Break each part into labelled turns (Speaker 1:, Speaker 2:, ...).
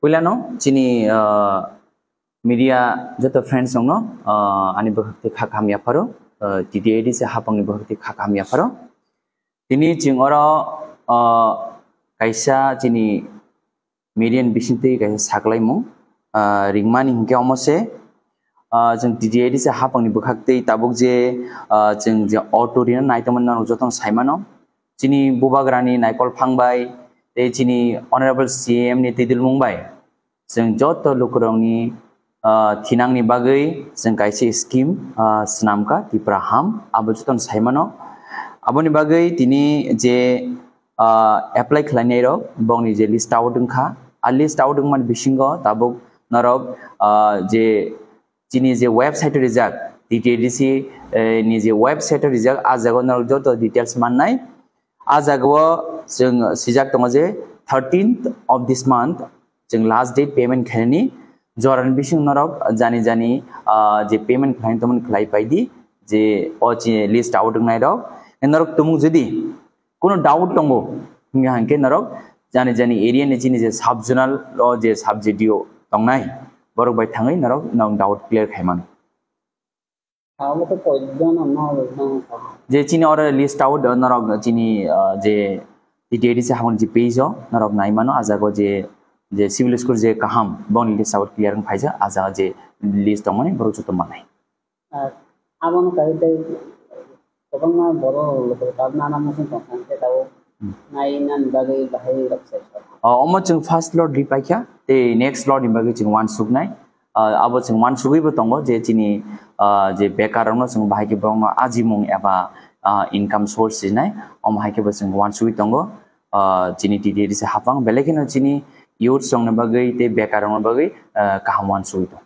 Speaker 1: পইলা ন যিনি মিডিয়া যত ফ্রেন্ড সঙ্গ আনি বহুতি খা কাম ইয়াফারো টিডিআইডি সে হাপং বহুতি খা কাম ইয়াফারো তিনি চিংর কাইসা যিনি মিডিয়ান বিসিনতে কাইসা সাকলাই মু রিংমানি হিংকে অমসে যেন টিডিআইডি সে হাপং বহাকতে তাবুক যে যেন যে অটোরিয়ান নাইতমান যত সাইমানো যিনি বুবাগ রানী নাইকল ফাংবাই તે ચીની ઓનરેબલ સીએમ ની તિદિલ મુંબાઈ जों जत लुकरंनि थिनांनि बागै जों गायसे स्किम स्नामका तिप्रा हाम आबो जतन साइमानो आबोनि बागै तिनि जे एप्लाइ खालायनाय र बंनि जे लिस्ट आउट दंखा आ लिस्ट आउट दंमोन बिसिंग ताबो नरब जे चिनि जे वेबसाइट रिजाक टिटिडिसि नि जे वेबसाइट रिजाक आ जागो नरब जत डिटेल्स माननाय आ जागो जों सिजाक दङ जे थार्टिन्थ अफ दिस मान्थ जो लास्ट डेट पेमेंट खालामनि जरान बिसिं नरक जानि जानि जे पेमेन्ट खालामदोंमोन खालामबायदि जे अचि लिस्ट आउट नाय रक नरक तुमुक जुदि কোনো ডাউট দङ हांखे नरक जानि जानि एरिया नि जे सब जोनाल जे सब जे डिओ दंनाय बरक बाय थाङै नरक नाव डाउट क्लियर खायमान যে চিনি অর লিস্ট আউট নরক চিনি যে इटिआइटि से हावन जे पेज मानो आज आगो जे जे सिविल स्कूल जे काहाम लिस्ट लिस्टआव क्लियर फाइजा आगो जे लिस्ट दं माने बर जुत माने ना कहते गोबां मा बर लोगो दाबना नाम जों दंखानते दाव नाइनान बागै बाहाय रखसे अम जों फार्स्ट लट रिपाइखा ते नेक्स्ट लट बागै जों वान सुगनाय अब जों वान सुगैबो दङ जे जिनि जे बेकारावनो जों बाहायखे बर आजिमुं एबा इनकाम सोर्स के अम हायखेबो वन वान ही दङ जिनि दिदिरि से हाफांग बेलेखिन जिनि युर संगने बगै ते बेकारंग बगै काहमवान सुइतो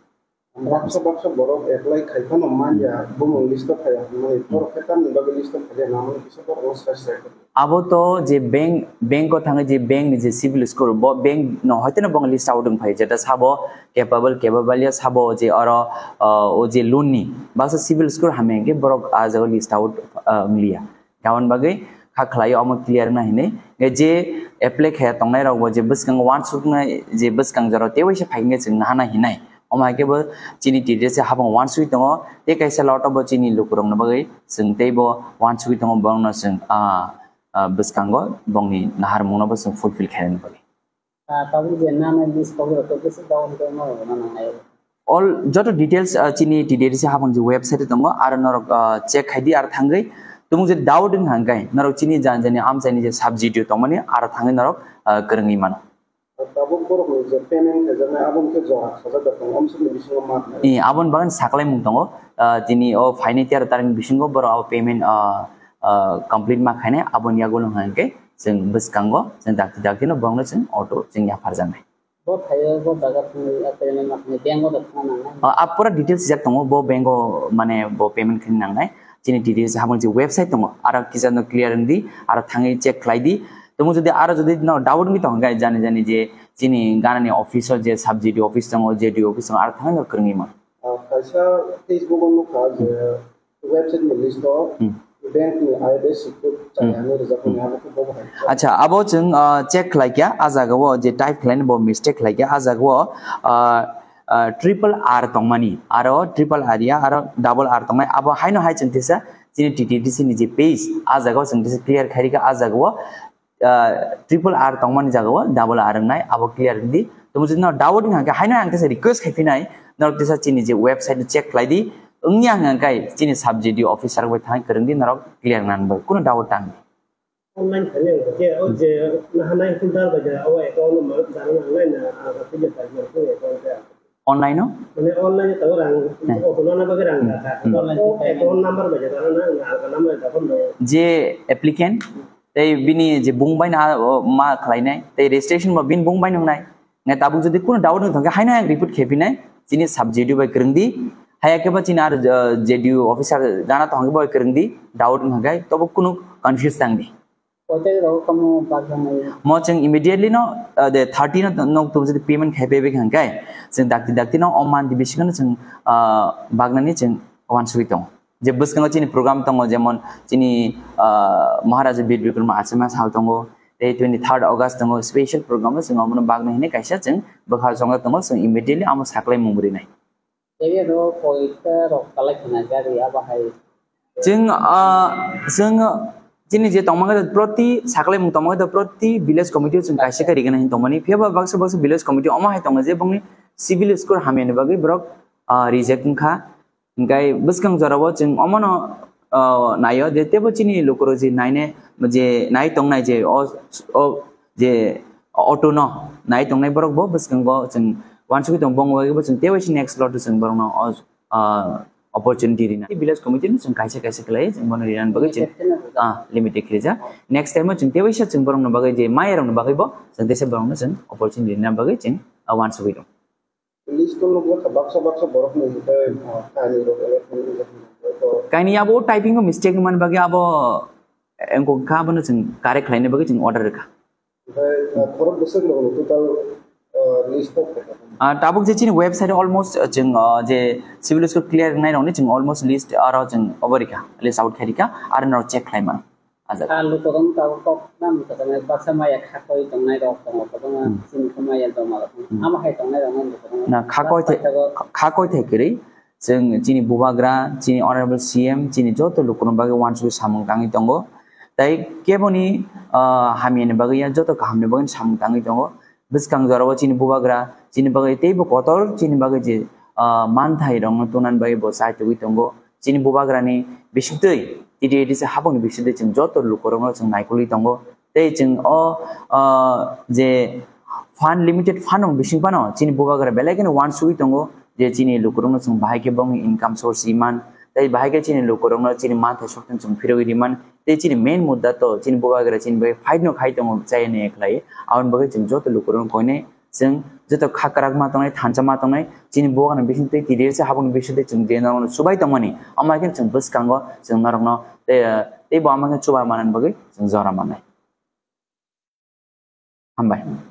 Speaker 1: अब तो जे बैंक बैंक थांगे जे बैंक जे सिविल स्कोर ब बैंक न होते न बंग लिस्ट आउट फाय जेटा साबो कैपेबल कैपेबल या साबो जे अर ओ जे लोन नि बस सिविल स्कोर हमें के बरक आज लिस्ट आउट लिया गावन बगे फाखलाय अम क्लियर ना हिने जे एप्लाय खया तंगनाय रावबो जे बिसकांग वान सुखङ जे बिसकांग जरो तेवैसे फाइङे जों ना ना हिनाय अमा केबो चिनि डिटेल से हाबो वान सुइ दङ ते कैसे लट अफ चिनि लुकुरम नबगै जों तेबो वान सुइ दङ बङ ना जों आ बिसकांग बङनि नाहार मुङ नबो जों फुलफिल खालायनो बगै आ तबु जे ना ना लिस्ट पगुर अल जतो डिटेल्स चिनि डिटेल से हाबो जे वेबसाइट दङ आरो नरक चेक खाइदि आरो थांगै tunggu jadi daud deng hangai narok cini jan jani am sani je sabji dio tong mani ar thangai narok uh, kerengi mana abon bangan saklai mung tongo uh, tini o faini tiar tarang bisingo boro abo payment uh, complete ma khaine abon yago long hangkai jeng biskango jeng dakti dakti no bangno jeng auto jeng ya e, parjangai आप pura details जब तुम वो bank mana वो payment खरीदना nangai 진이 DDS 하면 이제 웹사이트 뭐 알아 기자는 클리어한디 알아 당연히 체크 클라이디 তমু যদি আরো যদি ডাউট মি তো গাই জানি জানি যে যিনি গানানি অফিসার যে সাব জিডি অফিস সঙ্গ জেডি অফিস সঙ্গ আর থাঙ্গ করঙ্গি মা আচ্ছা ফেসবুক অন মুখা যে ওয়েবসাইট মে লিস্ট তো আচ্ছা আবো চেক লাইকিয়া আজাগো যে টাইপ লাইন বো মিস্টেক লাইকিয়া আজাগো ट्रिपल आर तंगमानी और ट्रिपल आर या आरो डबल आर तंगमाय अब हाई नो हाय चंतिसा जिनि टीटीडीसी नि जे पेज आ जगाव चंतिसा क्लियर खरी का आ जगाव ट्रिपल आर जगह जगाव डबल आर नाय अब क्लियर दी तुम जि डाउट नि हाय नो हाय रिक्वेस्ट खाइफिनाय नरक तिसा चिनि वेबसाइट चेक लाइदि अंगनि हांगाय चीनी सब जेडी ऑफिसर बय नरक क्लियर नानबो डाउट थां ऑनलाइन অনলাইনও মানে অনলাইনে তো রাং অফলাইনে ভাবে রাং রাখা তো অ্যাকাউন্ট নাম্বার বাজে কারণ আলগা নাম্বার তখন যে অ্যাপ্লিকেন্ট তাই বিনি যে বুংবাই না মা খালাইনাই তাই রেজিস্ট্রেশন বা বিন বুংবাই নংনাই না তাবু যদি কোনো ডাউট হং থাকে হাইনা রিপোর্ট খেপিনাই চিনি সাবজেডিউ বাই গ্রংদি হায়াকেবা চিনি আর জেডিউ অফিসার জানা তো হংবা গ্রংদি ডাউট হং গাই তবে কোনো কনফিউজ থাকবি म चाहिँ इमिडिएटली न थर्टिन नक्टोबर जुदि पेमेन्ट खाइपेबे खांखाय जों दाखि दाखि न अमान दिबिसिखोनो जों बागनानै जों वानसुगि दं जे बोसखाङो चिनि प्रग्राम दङ जेमन चिनि महाराजा बिर बिक्रम आचमा साल दङ এই টুয়েন্টি থার্ড অগস্ট দङ স্পেশাল প্রোগ্রাম जों अमन बागना हिने काइसा जों बखा जंगा दङ जों इमिडिएटली आम साखलाय मुमरि नाय एबे रो पॉइंट रो काला खिना गारि आबाहाय जों जों 진이제 동마가다 프로티 사클레 뭉 동마가다 프로티 빌레스 커뮤니티 좀 가이세 가리게 나인 동마니 피아바 박스 박스 빌레스 커뮤니티 어마 하이 동가 제 봉니 시빌 스코어 하면 바게 브럭 아 리젝트 칸 গাই বসকাং জরাব চিং অমন নাইয় যে তেব চিনি লোকর যে নাইনে যে নাই তং নাই যে অ যে অটো ন নাই তং নাই বরক বসকাং গ চিং ওয়ান সুকি তং বং ওয়াগে বচিং তেব চিনি নেক্সট লট চিং বরং ন अपॉर्चुनिटी रिना कमिटी जों कैसे खायसेखौ लायो जों मनो रिनानि बागै लिमिटेड खेजा नेक्स्ट टाइमआव जों तेवैसा जों बरंनो बगे जे माइरंनो बागैबो जों देसे बरंनो जों अपॉर्चुनिटी रिना बागै जों वान सबै दं काइनि अब को मिस्टेक मान बगे अब एंको खा बनो जों करेक्ट लाइन बगे जों अर्डर रखा टाबुक जे चाहिँ वेबसाइट अलमोस्ट जुन जे सिभिल स ् क o र क ् ल a य n नाइन o ु न े ज a न अ o म ो स ् ट लिस्ट आर जुन अबरिका लिस्ट आउट ख े र ि k ा आ a न चेक खाइमा आज आलु पदम टाबुक नाम पदम बाक्सा माया खाकोइ दङ नाइ रक दङ पदम सिन खमाया दङ आमा खाइ दङ नाइ रक दङ ना खाकोइ थे खाकोइ थे केरि जों जिनि बुबाग्रा जिनि अनरेबल सीएम जिनि जत लुकुन बागे वान सु सामुंग दाङि दङ दाइ केबनि हामिने बागे या जत हामिने बागे सामुंग दाङि दङ भिस्खां जरब चिनि बुबाग्रा चिनि बागै तेइबो कतर चिनि बागै जे मान थाइ रङ तनान बाय बो साहित्य गि तंगो चिनि बुबाग्रानि बिसिदै तिदि एदि से हाबं बिसिदै चिं जतर लुकरङ चिं नाइकुलि तंगो तेइ चिं अ जे ফান্ড লিমিটেড ফান্ড বিশিং পানো চিনি বোগা করে বেলায় কেন ওয়ান সুই তঙ্গ যে চিনি লুকুরুন বাহাইকে বং ইনকাম সোর্স ইমান තැයි භාගචින ලුකරම චින මාත ශක්තන්සුම් පිරවිරිමන් තේචින මේන් මුද්දත්ත චින බොගාගර චින බගේ ෆයිඩ්න খাইතම চাইনে একলাই আউন বগে চিন যত লুকরম কইনে চিন যত খাকরাগ মাতনাই থানচা মাতনাই চিন বগান বিশিনতে তিরেছে হাবন বিশিনতে চিন দেনান সুবাই তমনি আমাকে চিন বসকাঙ্গ চিন নরগ্ন তে তে বামাকে চুবা মানান বগে চিন জরা মানাই হামবাই